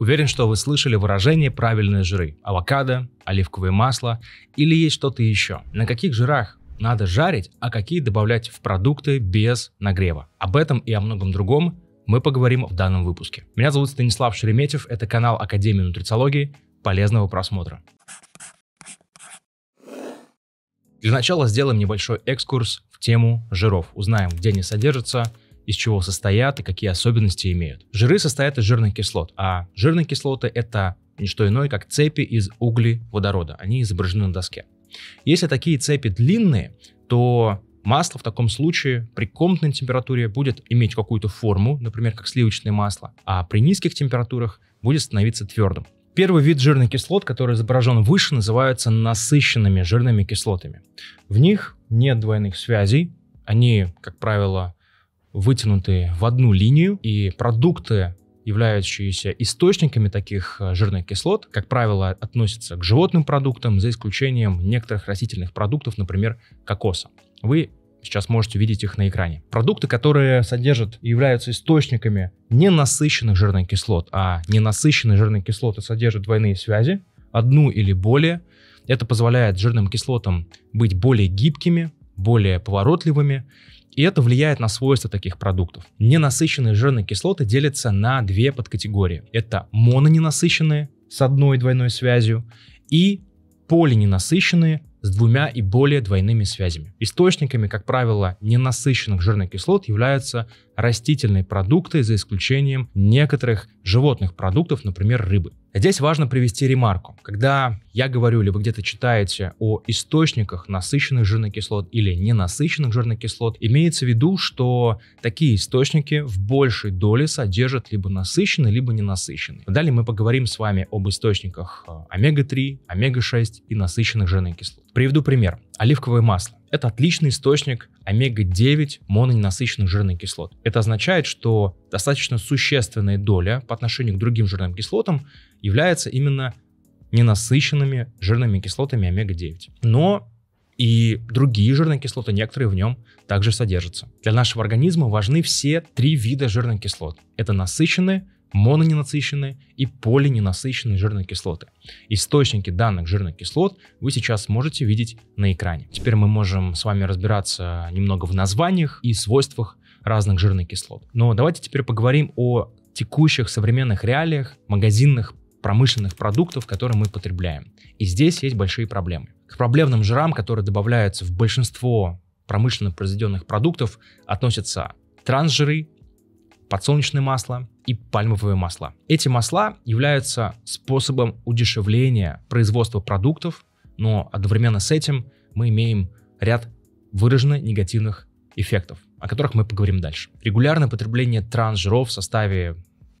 Уверен, что вы слышали выражение «правильные жиры» – авокадо, оливковое масло или есть что-то еще. На каких жирах надо жарить, а какие добавлять в продукты без нагрева? Об этом и о многом другом мы поговорим в данном выпуске. Меня зовут Станислав Шереметьев, это канал Академии нутрициологии. Полезного просмотра! Для начала сделаем небольшой экскурс в тему жиров. Узнаем, где они содержатся – из чего состоят и какие особенности имеют. Жиры состоят из жирных кислот, а жирные кислоты – это не что иное, как цепи из углеводорода. Они изображены на доске. Если такие цепи длинные, то масло в таком случае при комнатной температуре будет иметь какую-то форму, например, как сливочное масло, а при низких температурах будет становиться твердым. Первый вид жирных кислот, который изображен выше, называются насыщенными жирными кислотами. В них нет двойных связей, они, как правило, вытянутые в одну линию, и продукты являющиеся источниками таких э, жирных кислот, как правило, относятся к животным продуктам, за исключением некоторых растительных продуктов, например, кокоса. Вы сейчас можете видеть их на экране. Продукты, которые содержат и являются источниками ненасыщенных жирных кислот, а ненасыщенные жирные кислоты содержат двойные связи, одну или более. Это позволяет жирным кислотам быть более гибкими, более поворотливыми, и это влияет на свойства таких продуктов. Ненасыщенные жирные кислоты делятся на две подкатегории. Это мононенасыщенные с одной двойной связью и полиненасыщенные с двумя и более двойными связями. Источниками, как правило, ненасыщенных жирных кислот являются растительные продукты, за исключением некоторых животных продуктов, например, рыбы. Здесь важно привести ремарку. Когда я говорю, или вы где-то читаете о источниках насыщенных жирных кислот или ненасыщенных жирных кислот, имеется в виду, что такие источники в большей доле содержат либо насыщенные, либо ненасыщенные. Далее мы поговорим с вами об источниках омега-3, э, омега-6 и насыщенных жирных кислот. Приведу пример. Оливковое масло. Это отличный источник омега-9 мононенасыщенных жирных кислот. Это означает, что достаточно существенная доля по отношению к другим жирным кислотам является именно ненасыщенными жирными кислотами омега-9. Но и другие жирные кислоты, некоторые в нем также содержатся. Для нашего организма важны все три вида жирных кислот. Это насыщенные, мононенасыщенные и полиненасыщенные жирные кислоты. Источники данных жирных кислот вы сейчас можете видеть на экране. Теперь мы можем с вами разбираться немного в названиях и свойствах разных жирных кислот. Но давайте теперь поговорим о текущих современных реалиях магазинных промышленных продуктов, которые мы потребляем. И здесь есть большие проблемы. К проблемным жирам, которые добавляются в большинство промышленно произведенных продуктов, относятся трансжиры, подсолнечное масло и пальмовое масло. Эти масла являются способом удешевления производства продуктов, но одновременно с этим мы имеем ряд выраженно негативных эффектов, о которых мы поговорим дальше. Регулярное потребление трансжиров в составе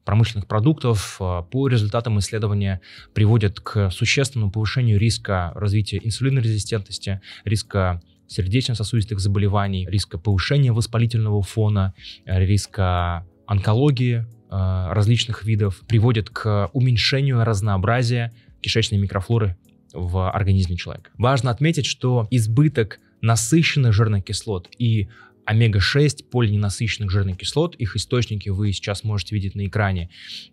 промышленных продуктов э, по результатам исследования приводят к существенному повышению риска развития инсулинорезистентности, риска сердечно-сосудистых заболеваний, риска повышения воспалительного фона, э, риска онкологии э, различных видов, приводит к уменьшению разнообразия кишечной микрофлоры в организме человека. Важно отметить, что избыток насыщенных жирных кислот и омега-6 полиненасыщенных жирных кислот, их источники вы сейчас можете видеть на экране,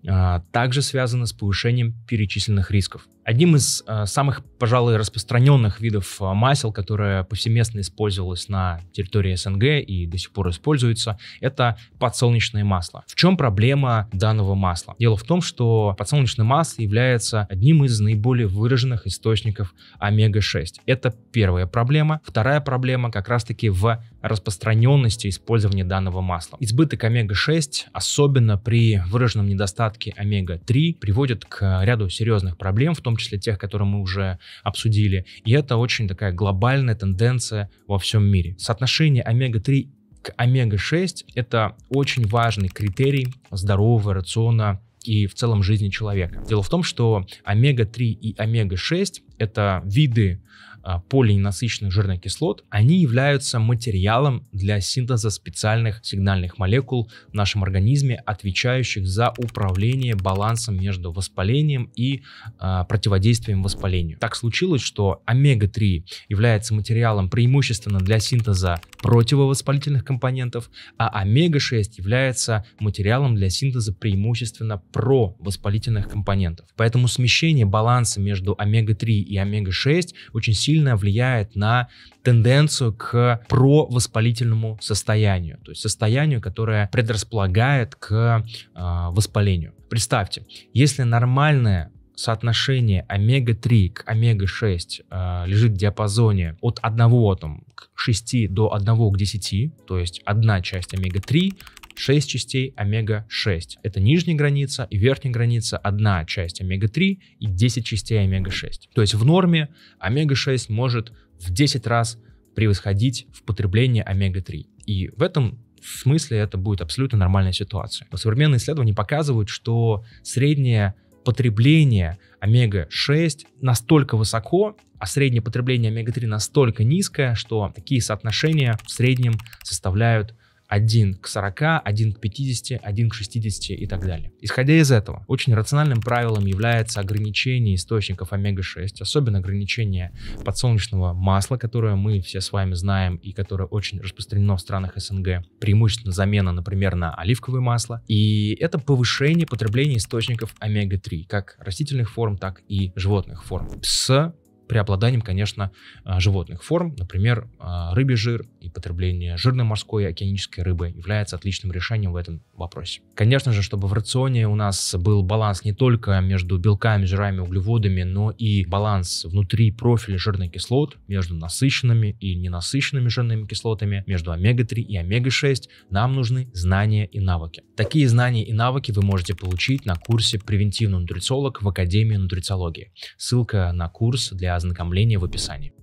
а, также связаны с повышением перечисленных рисков. Одним из э, самых, пожалуй, распространенных видов э, масел, которое повсеместно использовалось на территории СНГ и до сих пор используется, это подсолнечное масло. В чем проблема данного масла? Дело в том, что подсолнечное масло является одним из наиболее выраженных источников омега-6. Это первая проблема. Вторая проблема как раз-таки в распространенности использования данного масла. Избыток омега-6, особенно при выраженном недостатке омега-3, приводит к ряду серьезных проблем, в том том числе тех, которые мы уже обсудили. И это очень такая глобальная тенденция во всем мире. Соотношение омега-3 к омега-6 – это очень важный критерий здорового рациона и в целом жизни человека. Дело в том, что омега-3 и омега-6 – это виды а, полиненасыщенных жирных кислот, они являются материалом для синтеза специальных сигнальных молекул в нашем организме, отвечающих за управление балансом между воспалением и э, противодействием воспалению. Так случилось, что омега-3 является материалом преимущественно для синтеза противовоспалительных компонентов, а омега-6 является материалом для синтеза преимущественно провоспалительных компонентов. Поэтому смещение баланса между омега-3 и омега-6 очень сильно сильно влияет на тенденцию к провоспалительному состоянию, то есть состоянию, которое предрасполагает к э, воспалению. Представьте, если нормальное соотношение омега-3 к омега-6 э, лежит в диапазоне от 1 там, к 6 до 1 к 10, то есть одна часть омега-3 6 частей омега-6. Это нижняя граница и верхняя граница, одна часть омега-3 и 10 частей омега-6. То есть в норме омега-6 может в 10 раз превосходить в потреблении омега-3. И в этом смысле это будет абсолютно нормальная ситуация. Но современные исследования показывают, что среднее потребление омега-6 настолько высоко, а среднее потребление омега-3 настолько низкое, что такие соотношения в среднем составляют 1 к 40, 1 к 50, 1 к 60 и так далее. Исходя из этого, очень рациональным правилом является ограничение источников омега-6, особенно ограничение подсолнечного масла, которое мы все с вами знаем и которое очень распространено в странах СНГ, преимущественно замена, например, на оливковое масло. И это повышение потребления источников омега-3, как растительных форм, так и животных форм, с преобладанием, конечно, а, животных форм. Например, а, рыбий жир и потребление жирной морской и океанической рыбы является отличным решением в этом вопросе. Конечно же, чтобы в рационе у нас был баланс не только между белками, жирами, углеводами, но и баланс внутри профиля жирных кислот между насыщенными и ненасыщенными жирными кислотами, между омега-3 и омега-6, нам нужны знания и навыки. Такие знания и навыки вы можете получить на курсе «Превентивный нутрициолог» в Академии нутрициологии. Ссылка на курс для для ознакомления в описании.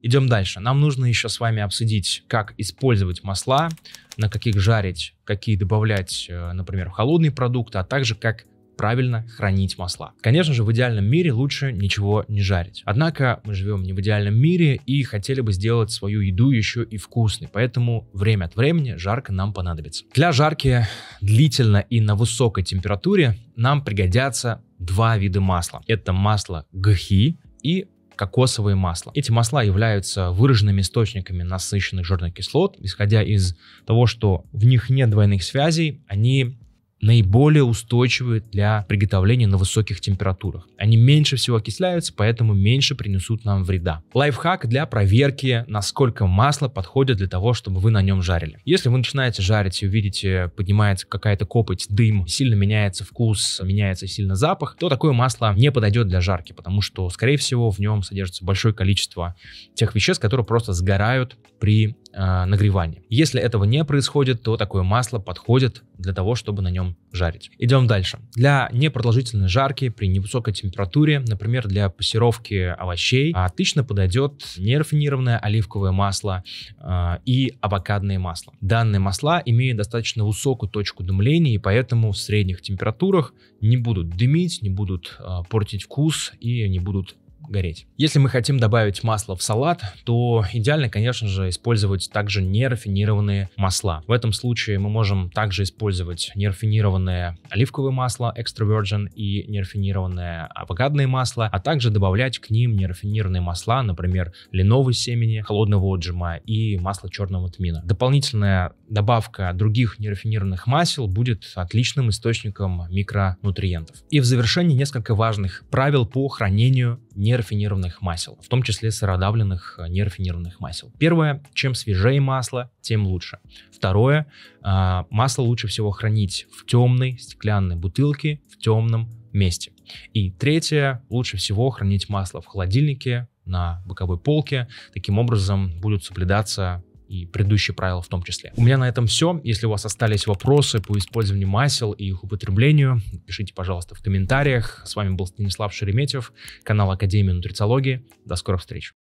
Идем дальше. Нам нужно еще с вами обсудить, как использовать масла, на каких жарить, какие добавлять, э, например, в холодные продукты, а также как правильно хранить масла. Конечно же, в идеальном мире лучше ничего не жарить. Однако мы живем не в идеальном мире и хотели бы сделать свою еду еще и вкусной, поэтому время от времени жарка нам понадобится. Для жарки длительно и на высокой температуре нам пригодятся два вида масла. Это масло гхи и кокосовое масло. Эти масла являются выраженными источниками насыщенных жирных кислот, исходя из того, что в них нет двойных связей, они наиболее устойчивы для приготовления на высоких температурах. Они меньше всего окисляются, поэтому меньше принесут нам вреда. Лайфхак для проверки, насколько масло подходит для того, чтобы вы на нем жарили. Если вы начинаете жарить и увидите, поднимается какая-то копоть, дым, сильно меняется вкус, меняется сильно запах, то такое масло не подойдет для жарки, потому что, скорее всего, в нем содержится большое количество тех веществ, которые просто сгорают при э, нагревания. Если этого не происходит, то такое масло подходит для того, чтобы на нем жарить. Идем дальше. Для непродолжительной жарки при невысокой температуре, например, для пассировки овощей, отлично подойдет нерафинированное оливковое масло э, и авокадное масло. Данные масла имеют достаточно высокую точку дымления, и поэтому в средних температурах не будут дымить, не будут э, портить вкус и не будут гореть. Если мы хотим добавить масло в салат, то идеально, конечно же, использовать также нерафинированные масла. В этом случае мы можем также использовать нерафинированное оливковое масло Extra Virgin и нерафинированное авокадное масло, а также добавлять к ним нерафинированные масла, например, линовые семени, холодного отжима и масло черного тмина. Дополнительная добавка других нерафинированных масел будет отличным источником микронутриентов. И в завершении несколько важных правил по хранению нерафинированных масел, в том числе сыродавленных э, нерафинированных масел. Первое, чем свежее масло, тем лучше. Второе, а, масло лучше всего хранить в темной стеклянной бутылке, в темном месте. И третье, лучше всего хранить масло в холодильнике, на боковой полке. Таким образом будут соблюдаться и предыдущие правила в том числе. У меня на этом все. Если у вас остались вопросы по использованию масел и их употреблению, пишите, пожалуйста, в комментариях. С вами был Станислав Шереметьев, канал Академии нутрициологии. До скорых встреч!